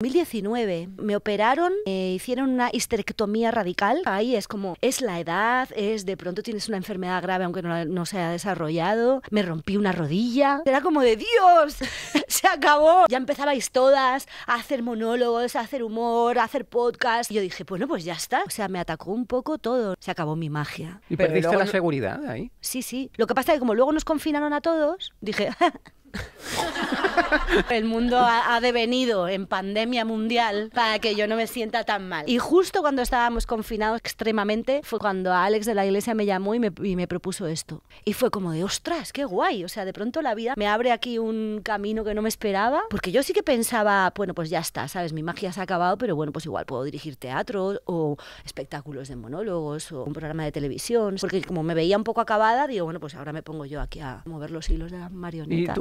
2019 me operaron, me eh, hicieron una histerectomía radical. Ahí es como, es la edad, es de pronto tienes una enfermedad grave aunque no, se haya desarrollado, me rompí una rodilla. Era como de Dios, se acabó. Ya empezabais todas a hacer monólogos, a hacer humor, a hacer podcast. Y yo dije, bueno, pues ya está. O sea, me atacó un poco todo. Se acabó mi magia. ¿Y perdiste la seguridad ahí? Sí, sí. Lo que pasa es que como luego nos confinaron a todos, dije... El mundo ha, devenido en pandemia mundial para que yo no me sienta tan mal. Y justo cuando estábamos confinados extremadamente fue cuando Alex de la iglesia me llamó y me, propuso esto. Y fue como de, ostras, qué guay. O sea, de pronto la vida me abre aquí un camino que no me esperaba. Porque yo sí que pensaba, bueno, pues ya está, ¿sabes? Mi magia se ha acabado, pero bueno, pues igual puedo dirigir teatro o espectáculos de monólogos o un programa de televisión. Porque como me veía un poco acabada, digo, bueno, pues ahora me pongo yo aquí a mover los hilos de la marioneta.